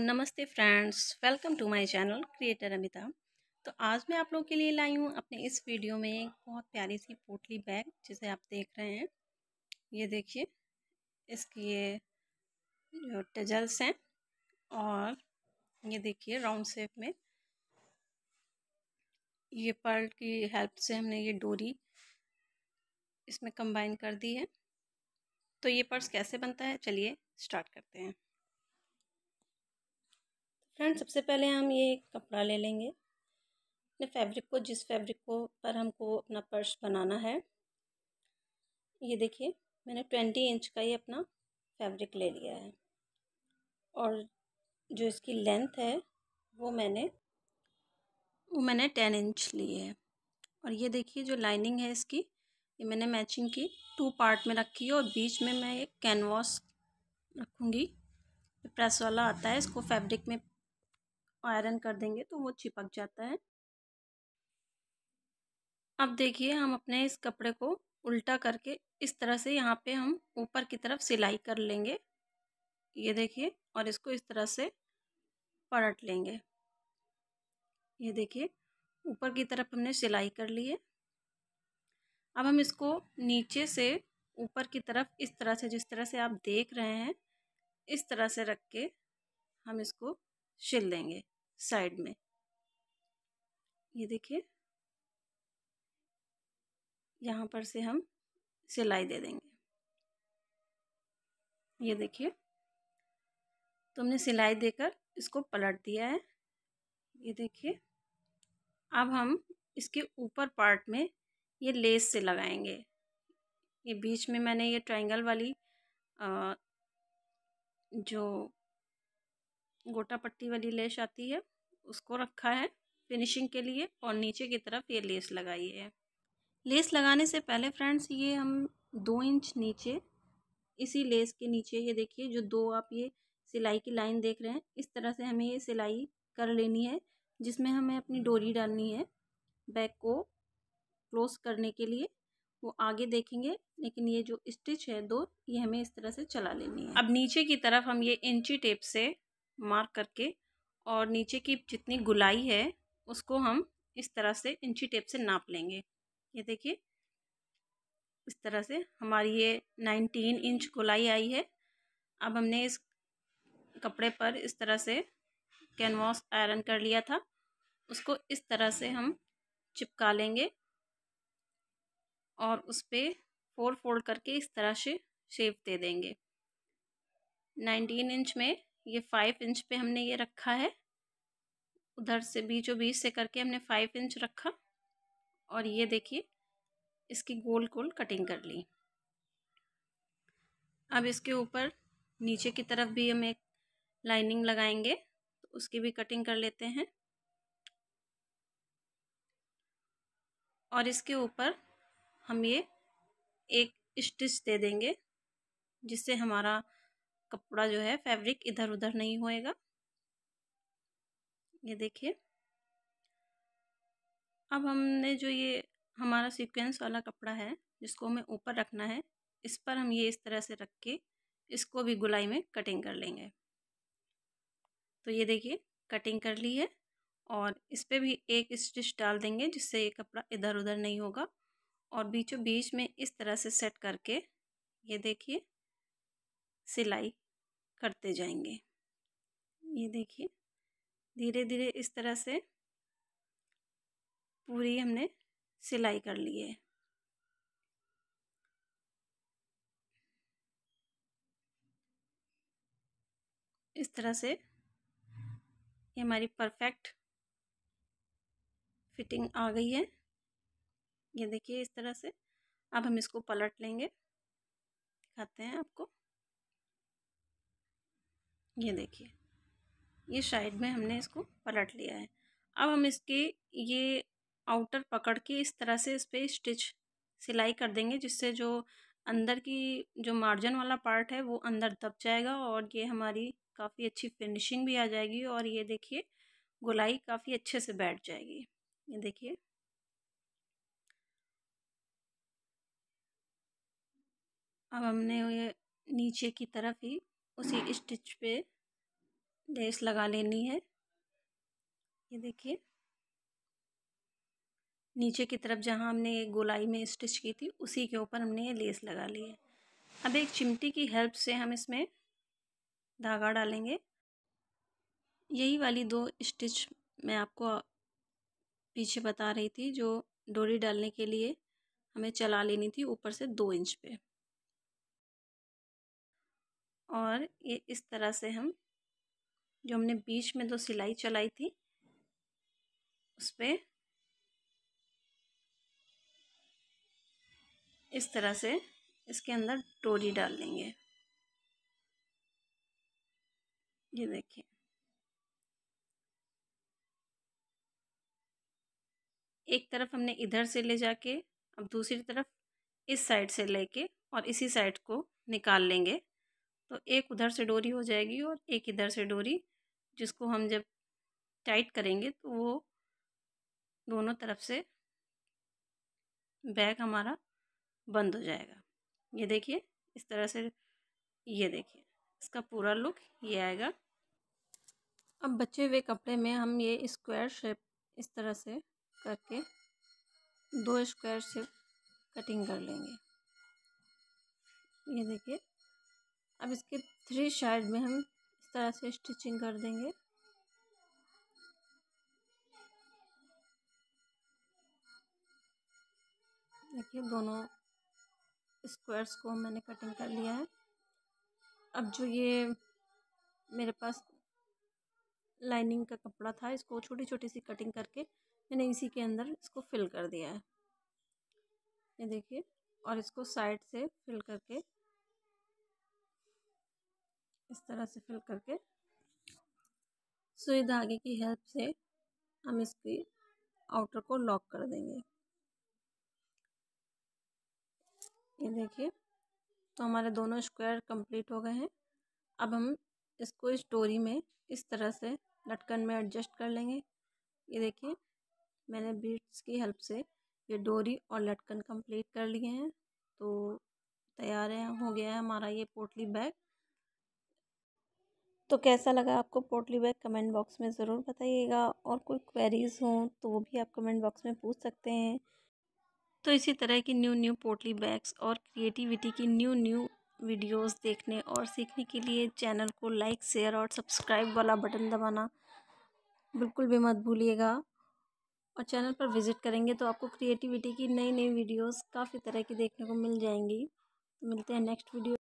नमस्ते friends welcome to my channel creator Amita तो आज मैं आप लोगों के लिए लाई हूँ अपने इस वीडियो में एक बहुत प्यारी सी पोटली बैग जिसे आप देख रहे हैं ये देखिए इसकी ये जो टजल्स हैं और ये देखिए राउंड शेप में ये पर्ल की हेल्प से हमने ये डोरी इसमें कंबाइन कर दी है तो ये पर्स कैसे बनता है चलिए स्टार्ट करते हैं फ्रेंड सबसे पहले हम ये कपड़ा ले लेंगे अपने फैब्रिक को जिस फैब्रिक को पर हमको अपना पर्स बनाना है ये देखिए मैंने ट्वेंटी इंच का ही अपना फैब्रिक ले लिया है और जो इसकी लेंथ है वो मैंने वो मैंने टेन इंच ली है और ये देखिए जो लाइनिंग है इसकी ये मैंने मैचिंग की टू पार्ट में रखी है और बीच में मैं एक कैनवास रखूँगी प्रेस वाला आता है इसको फैब्रिक में आयरन कर देंगे तो वो चिपक जाता है अब देखिए हम अपने इस कपड़े को उल्टा करके इस तरह से यहाँ पे हम ऊपर की तरफ सिलाई कर लेंगे ये देखिए और इसको इस तरह से पलट लेंगे ये देखिए ऊपर की तरफ हमने सिलाई कर ली है अब हम इसको नीचे से ऊपर की तरफ इस तरह से जिस तरह से आप देख रहे हैं इस तरह से रख के हम इसको छिल देंगे साइड में ये देखिए यहाँ पर से हम सिलाई दे देंगे ये देखिए तो हमने सिलाई देकर इसको पलट दिया है ये देखिए अब हम इसके ऊपर पार्ट में ये लेस से लगाएंगे ये बीच में मैंने ये ट्रायंगल वाली आ, जो गोटा पट्टी वाली लेस आती है उसको रखा है फिनिशिंग के लिए और नीचे की तरफ ये लेस लगाई है लेस लगाने से पहले फ्रेंड्स ये हम दो इंच नीचे इसी लेस के नीचे ये देखिए जो दो आप ये सिलाई की लाइन देख रहे हैं इस तरह से हमें ये सिलाई कर लेनी है जिसमें हमें अपनी डोरी डालनी है बैक को क्लोज करने के लिए वो आगे देखेंगे लेकिन ये जो स्टिच है दो ये हमें इस तरह से चला लेनी है अब नीचे की तरफ हम ये इंची टेप से मार्क करके और नीचे की जितनी गुलाई है उसको हम इस तरह से इंची टेप से नाप लेंगे ये देखिए इस तरह से हमारी ये नाइनटीन इंच गुलाई आई है अब हमने इस कपड़े पर इस तरह से कैनवास आयरन कर लिया था उसको इस तरह से हम चिपका लेंगे और उस पर फोर फोल्ड करके इस तरह से शेप दे देंगे नाइनटीन इंच में ये फाइव इंच पे हमने ये रखा है उधर से बीचों बीच से करके हमने फाइव इंच रखा और ये देखिए इसकी गोल गोल कटिंग कर ली अब इसके ऊपर नीचे की तरफ भी हम एक लाइनिंग लगाएंगे तो उसकी भी कटिंग कर लेते हैं और इसके ऊपर हम ये एक स्टिच दे देंगे जिससे हमारा कपड़ा जो है फैब्रिक इधर उधर नहीं होएगा ये देखिए अब हमने जो ये हमारा सीक्वेंस वाला कपड़ा है जिसको हमें ऊपर रखना है इस पर हम ये इस तरह से रख के इसको भी गुलाई में कटिंग कर लेंगे तो ये देखिए कटिंग कर ली है और इस पर भी एक स्टिच डाल देंगे जिससे ये कपड़ा इधर उधर नहीं होगा और बीचों बीच में इस तरह से सेट करके ये देखिए सिलाई करते जाएंगे ये देखिए धीरे धीरे इस तरह से पूरी हमने सिलाई कर ली है इस तरह से ये हमारी परफेक्ट फिटिंग आ गई है ये देखिए इस तरह से अब हम इसको पलट लेंगे दिखाते हैं आपको ये देखिए ये साइड में हमने इसको पलट लिया है अब हम इसके ये आउटर पकड़ के इस तरह से इस पर स्टिच सिलाई कर देंगे जिससे जो अंदर की जो मार्जिन वाला पार्ट है वो अंदर दब जाएगा और ये हमारी काफ़ी अच्छी फिनिशिंग भी आ जाएगी और ये देखिए गोलाई काफ़ी अच्छे से बैठ जाएगी ये देखिए अब हमने ये नीचे की तरफ ही उसी स्टिच पे लेस लगा लेनी है ये देखिए नीचे की तरफ जहाँ हमने एक गोलाई में स्टिच की थी उसी के ऊपर हमने ये लेस लगा ली है अब एक चिमटी की हेल्प से हम इसमें धागा डालेंगे यही वाली दो स्टिच मैं आपको पीछे बता रही थी जो डोरी डालने के लिए हमें चला लेनी थी ऊपर से दो इंच पे और ये इस तरह से हम जो हमने बीच में दो सिलाई चलाई थी उस पर इस तरह से इसके अंदर डोरी डाल देंगे ये देखिए एक तरफ हमने इधर से ले जाके अब दूसरी तरफ इस साइड से लेके और इसी साइड को निकाल लेंगे तो एक उधर से डोरी हो जाएगी और एक इधर से डोरी जिसको हम जब टाइट करेंगे तो वो दोनों तरफ से बैग हमारा बंद हो जाएगा ये देखिए इस तरह से ये देखिए इसका पूरा लुक ये आएगा अब बचे हुए कपड़े में हम ये स्क्वायर शेप इस तरह से करके दो स्क्वायर शेप कटिंग कर लेंगे ये देखिए अब इसके थ्री साइड में हम इस तरह से स्टिचिंग कर देंगे देखिए दोनों स्क्वायर्स को मैंने कटिंग कर लिया है अब जो ये मेरे पास लाइनिंग का कपड़ा था इसको छोटी छोटी सी कटिंग करके मैंने इसी के अंदर इसको फिल कर दिया है ये देखिए और इसको साइड से फिल करके इस तरह से फिल करके सुई धागे की हेल्प से हम इसकी आउटर को लॉक कर देंगे ये देखिए तो हमारे दोनों स्क्वायर कंप्लीट हो गए हैं अब हम इसको इस डोरी में इस तरह से लटकन में एडजस्ट कर लेंगे ये देखिए मैंने बीट्स की हेल्प से ये डोरी और लटकन कंप्लीट कर लिए हैं तो तैयार है हो गया है हमारा ये पोटली बैग तो कैसा लगा आपको पोटली बैग कमेंट बॉक्स में ज़रूर बताइएगा और कोई क्वेरीज़ हों तो वो भी आप कमेंट बॉक्स में पूछ सकते हैं तो इसी तरह की न्यू न्यू पोटली बैग्स और क्रिएटिविटी की न्यू न्यू वीडियोस देखने और सीखने के लिए चैनल को लाइक शेयर और सब्सक्राइब वाला बटन दबाना बिल्कुल भी मत भूलिएगा और चैनल पर विज़िट करेंगे तो आपको क्रिएटिविटी की नई नई वीडियोज़ काफ़ी तरह की देखने को मिल जाएंगी मिलते हैं नेक्स्ट वीडियो